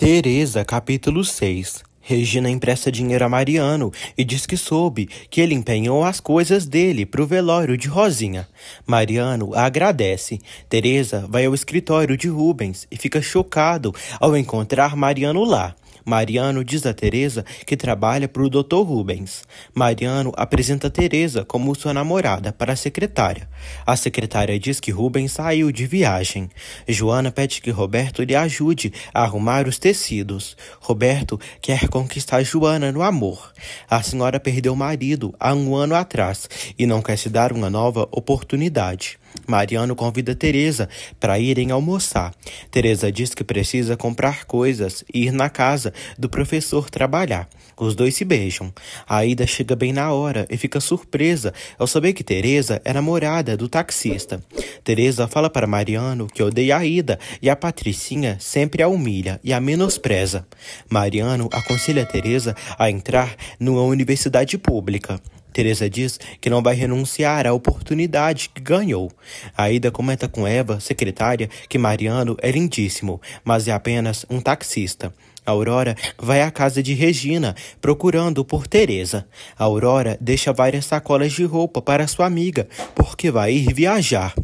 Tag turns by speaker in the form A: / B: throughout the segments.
A: Teresa, capítulo 6 Regina empresta dinheiro a Mariano e diz que soube que ele empenhou as coisas dele pro velório de Rosinha. Mariano a agradece. Teresa vai ao escritório de Rubens e fica chocado ao encontrar Mariano lá. Mariano diz a Teresa que trabalha para o Dr. Rubens. Mariano apresenta Teresa como sua namorada para a secretária. A secretária diz que Rubens saiu de viagem. Joana pede que Roberto lhe ajude a arrumar os tecidos. Roberto quer conquistar Joana no amor. A senhora perdeu o marido há um ano atrás e não quer se dar uma nova oportunidade. Mariano convida Teresa para irem almoçar. Teresa diz que precisa comprar coisas e ir na casa do professor trabalhar. Os dois se beijam. A Ida chega bem na hora e fica surpresa ao saber que Teresa é namorada do taxista. Teresa fala para Mariano que odeia a Ida e a Patricinha sempre a humilha e a menospreza. Mariano aconselha Teresa a entrar numa universidade pública. Teresa diz que não vai renunciar à oportunidade que ganhou. Aida comenta com Eva, secretária, que Mariano é lindíssimo, mas é apenas um taxista. Aurora vai à casa de Regina, procurando por Teresa. Aurora deixa várias sacolas de roupa para sua amiga, porque vai ir viajar.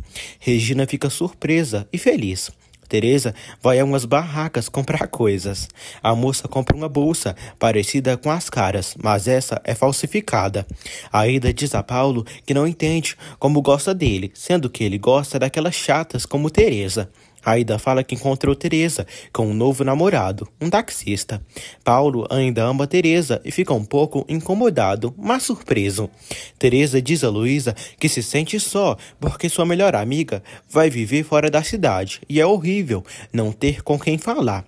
A: Regina fica surpresa e feliz. Teresa vai a umas barracas comprar coisas. A moça compra uma bolsa parecida com as caras, mas essa é falsificada. Aida diz a Paulo que não entende como gosta dele, sendo que ele gosta daquelas chatas como Teresa. Aida fala que encontrou Teresa com um novo namorado, um taxista. Paulo ainda ama Teresa e fica um pouco incomodado, mas surpreso. Teresa diz a Luísa que se sente só porque sua melhor amiga vai viver fora da cidade e é horrível não ter com quem falar.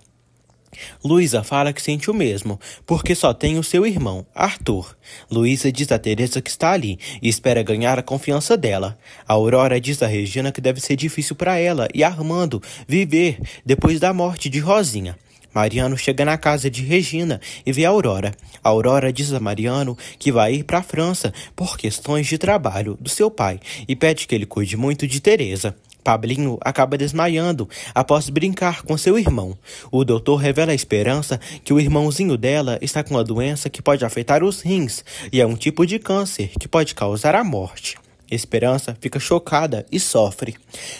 A: Luísa fala que sente o mesmo, porque só tem o seu irmão, Arthur. Luísa diz a Teresa que está ali e espera ganhar a confiança dela. A Aurora diz a Regina que deve ser difícil para ela e Armando viver depois da morte de Rosinha. Mariano chega na casa de Regina e vê a Aurora. A Aurora diz a Mariano que vai ir para a França por questões de trabalho do seu pai e pede que ele cuide muito de Teresa. Pablinho acaba desmaiando após brincar com seu irmão. O doutor revela a esperança que o irmãozinho dela está com uma doença que pode afetar os rins e é um tipo de câncer que pode causar a morte. Esperança fica chocada e sofre.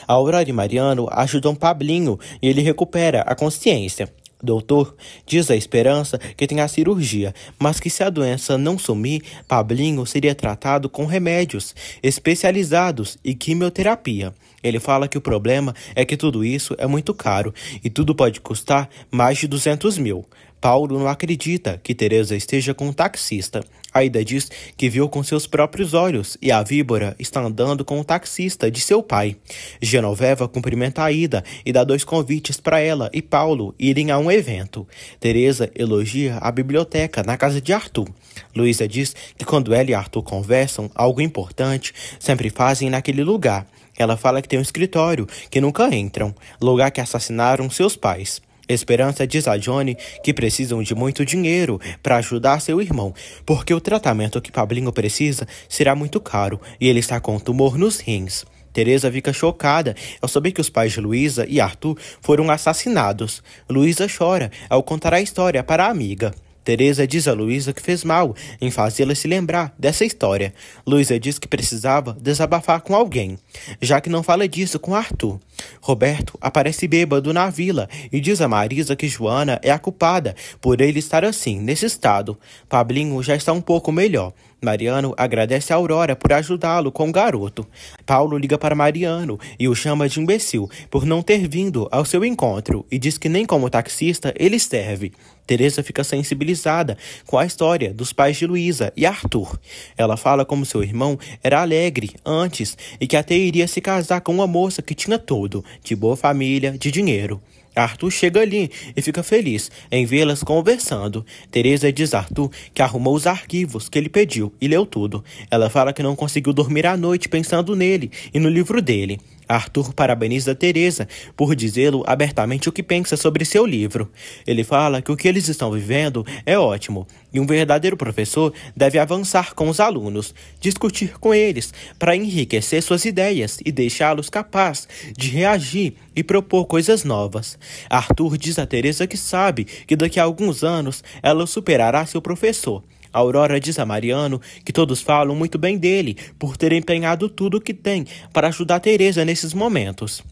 A: Aurora e Mariano ajudam Pablinho e ele recupera a consciência. Doutor, diz a esperança que tem a cirurgia, mas que se a doença não sumir, Pablinho seria tratado com remédios especializados e quimioterapia. Ele fala que o problema é que tudo isso é muito caro e tudo pode custar mais de 200 mil. Paulo não acredita que Teresa esteja com um taxista. Aida diz que viu com seus próprios olhos e a víbora está andando com o taxista de seu pai. Genoveva cumprimenta Aida e dá dois convites para ela e Paulo irem a um evento. Teresa elogia a biblioteca na casa de Arthur. Luísa diz que quando ela e Arthur conversam algo importante, sempre fazem naquele lugar. Ela fala que tem um escritório, que nunca entram, lugar que assassinaram seus pais. Esperança diz a Johnny que precisam de muito dinheiro para ajudar seu irmão, porque o tratamento que Pablinho precisa será muito caro e ele está com tumor nos rins. Teresa fica chocada ao saber que os pais de Luísa e Arthur foram assassinados. Luísa chora ao contar a história para a amiga. Teresa diz a Luísa que fez mal em fazê-la se lembrar dessa história. Luísa diz que precisava desabafar com alguém, já que não fala disso com Arthur. Roberto aparece bêbado na vila e diz a Marisa que Joana é a culpada por ele estar assim, nesse estado. Pablinho já está um pouco melhor Mariano agradece a Aurora por ajudá-lo com o garoto. Paulo liga para Mariano e o chama de imbecil por não ter vindo ao seu encontro e diz que nem como taxista ele serve. Teresa fica sensibilizada com a história dos pais de Luísa e Arthur. Ela fala como seu irmão era alegre antes e que até iria se casar com uma moça que tinha tudo, de boa família, de dinheiro. Arthur chega ali e fica feliz em vê-las conversando. Teresa diz a Arthur que arrumou os arquivos que ele pediu e leu tudo. Ela fala que não conseguiu dormir à noite pensando nele e no livro dele. Arthur parabeniza Teresa por dizê-lo abertamente o que pensa sobre seu livro. Ele fala que o que eles estão vivendo é ótimo e um verdadeiro professor deve avançar com os alunos, discutir com eles para enriquecer suas ideias e deixá-los capazes de reagir e propor coisas novas. Arthur diz a Teresa que sabe que daqui a alguns anos ela superará seu professor Aurora diz a Mariano que todos falam muito bem dele por ter empenhado tudo o que tem para ajudar Teresa nesses momentos.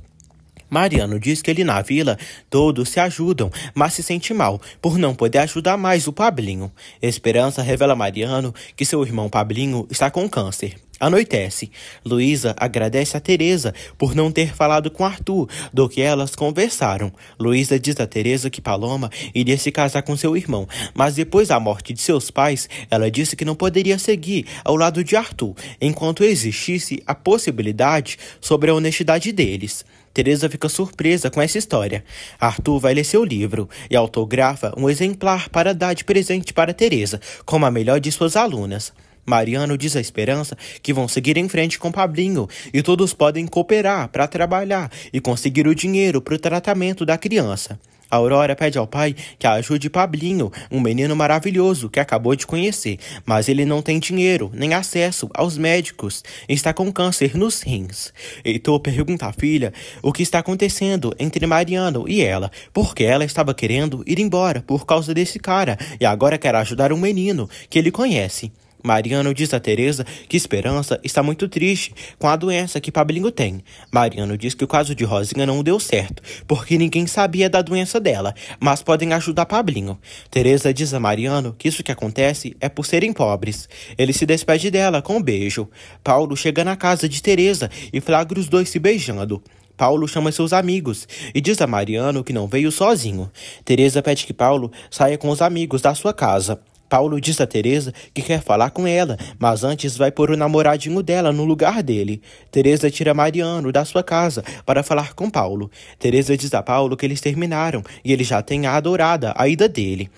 A: Mariano diz que ele na vila todos se ajudam, mas se sente mal por não poder ajudar mais o Pablinho. Esperança revela a Mariano que seu irmão Pablinho está com câncer. Anoitece. Luísa agradece a Tereza por não ter falado com Arthur do que elas conversaram. Luísa diz a Tereza que Paloma iria se casar com seu irmão, mas depois da morte de seus pais, ela disse que não poderia seguir ao lado de Arthur, enquanto existisse a possibilidade sobre a honestidade deles. Teresa fica surpresa com essa história. Arthur vai ler seu livro e autografa um exemplar para dar de presente para Teresa, como a melhor de suas alunas. Mariano diz a Esperança que vão seguir em frente com Pablinho e todos podem cooperar para trabalhar e conseguir o dinheiro para o tratamento da criança. Aurora pede ao pai que ajude Pablinho, um menino maravilhoso que acabou de conhecer, mas ele não tem dinheiro nem acesso aos médicos e está com câncer nos rins. Heitor pergunta à filha o que está acontecendo entre Mariano e ela, porque ela estava querendo ir embora por causa desse cara e agora quer ajudar um menino que ele conhece. Mariano diz a Teresa que Esperança está muito triste com a doença que Pablinho tem. Mariano diz que o caso de Rosinha não deu certo, porque ninguém sabia da doença dela, mas podem ajudar Pablinho. Teresa diz a Mariano que isso que acontece é por serem pobres. Ele se despede dela com um beijo. Paulo chega na casa de Teresa e flagra os dois se beijando. Paulo chama seus amigos e diz a Mariano que não veio sozinho. Teresa pede que Paulo saia com os amigos da sua casa. Paulo diz a Teresa que quer falar com ela, mas antes vai pôr o namoradinho dela no lugar dele. Teresa tira Mariano da sua casa para falar com Paulo. Teresa diz a Paulo que eles terminaram e ele já tem a adorada, a ida dele.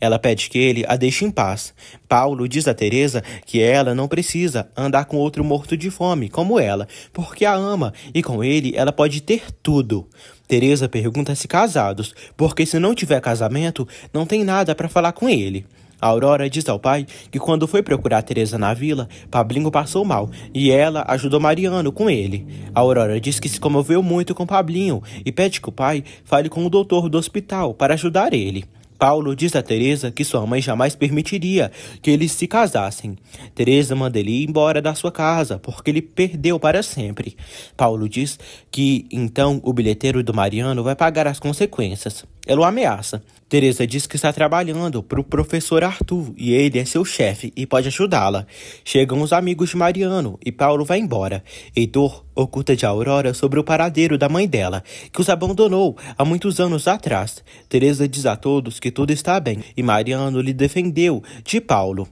A: Ela pede que ele a deixe em paz. Paulo diz a Teresa que ela não precisa andar com outro morto de fome como ela, porque a ama e com ele ela pode ter tudo. Teresa pergunta se casados, porque se não tiver casamento, não tem nada para falar com ele. A Aurora diz ao pai que quando foi procurar Teresa na vila, Pablinho passou mal e ela ajudou Mariano com ele. A Aurora diz que se comoveu muito com Pablinho e pede que o pai fale com o doutor do hospital para ajudar ele. Paulo diz a Teresa que sua mãe jamais permitiria que eles se casassem. Teresa manda ele ir embora da sua casa porque ele perdeu para sempre. Paulo diz que então o bilheteiro do Mariano vai pagar as consequências. Ela o ameaça. Teresa diz que está trabalhando para o professor Arthur e ele é seu chefe e pode ajudá-la. Chegam os amigos de Mariano e Paulo vai embora. Heitor oculta de Aurora sobre o paradeiro da mãe dela, que os abandonou há muitos anos atrás. Teresa diz a todos que tudo está bem e Mariano lhe defendeu de Paulo.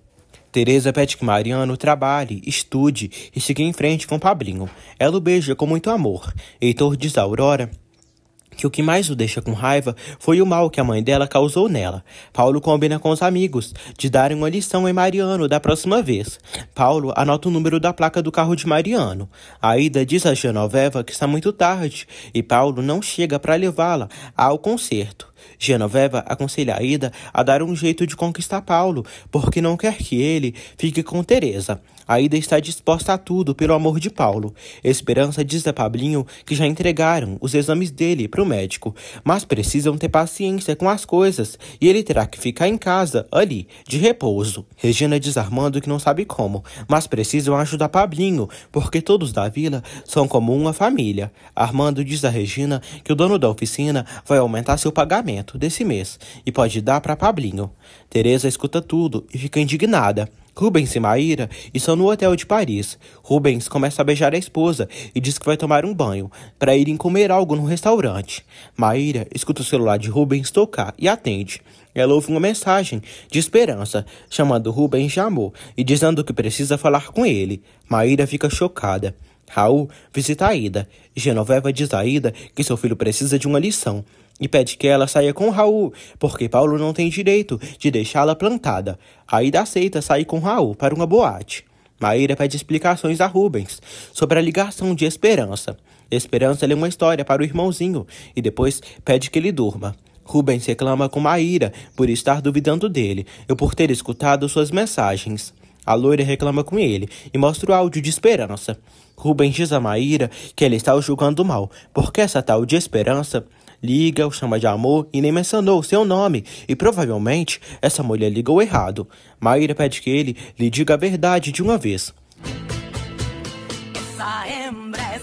A: Teresa pede que Mariano trabalhe, estude e siga em frente com Pablinho. Ela o beija com muito amor. Heitor diz a Aurora que o que mais o deixa com raiva foi o mal que a mãe dela causou nela. Paulo combina com os amigos de darem uma lição em Mariano da próxima vez. Paulo anota o número da placa do carro de Mariano. A Ida diz a Genoveva que está muito tarde e Paulo não chega para levá-la ao concerto. Genoveva aconselha Ida a dar um jeito de conquistar Paulo, porque não quer que ele fique com Teresa. Ida está disposta a tudo pelo amor de Paulo. Esperança diz a Pablinho que já entregaram os exames dele para o médico, mas precisam ter paciência com as coisas e ele terá que ficar em casa, ali, de repouso. Regina diz Armando que não sabe como, mas precisam ajudar Pablinho, porque todos da vila são como uma família. Armando diz a Regina que o dono da oficina vai aumentar seu pagamento pagamento desse mês e pode dar para Pablinho. Teresa escuta tudo e fica indignada. Rubens e Maíra estão no hotel de Paris. Rubens começa a beijar a esposa e diz que vai tomar um banho para irem comer algo no restaurante. Maíra escuta o celular de Rubens tocar e atende. Ela ouve uma mensagem de esperança, chamando Rubens de amor e dizendo que precisa falar com ele. Maíra fica chocada. Raul visita a Ida. Genoveva diz a Ida que seu filho precisa de uma lição e pede que ela saia com Raul, porque Paulo não tem direito de deixá-la plantada. Aida aceita sair com Raul para uma boate. Maíra pede explicações a Rubens sobre a ligação de Esperança. Esperança lê uma história para o irmãozinho e depois pede que ele durma. Rubens reclama com Maíra por estar duvidando dele e por ter escutado suas mensagens. A loira reclama com ele e mostra o áudio de Esperança. Rubens diz a Maíra que ela está o julgando mal, porque essa tal de Esperança liga, o chama de amor e nem mencionou seu nome, e provavelmente essa mulher ligou errado. Maíra pede que ele lhe diga a verdade de uma vez. Essa hembra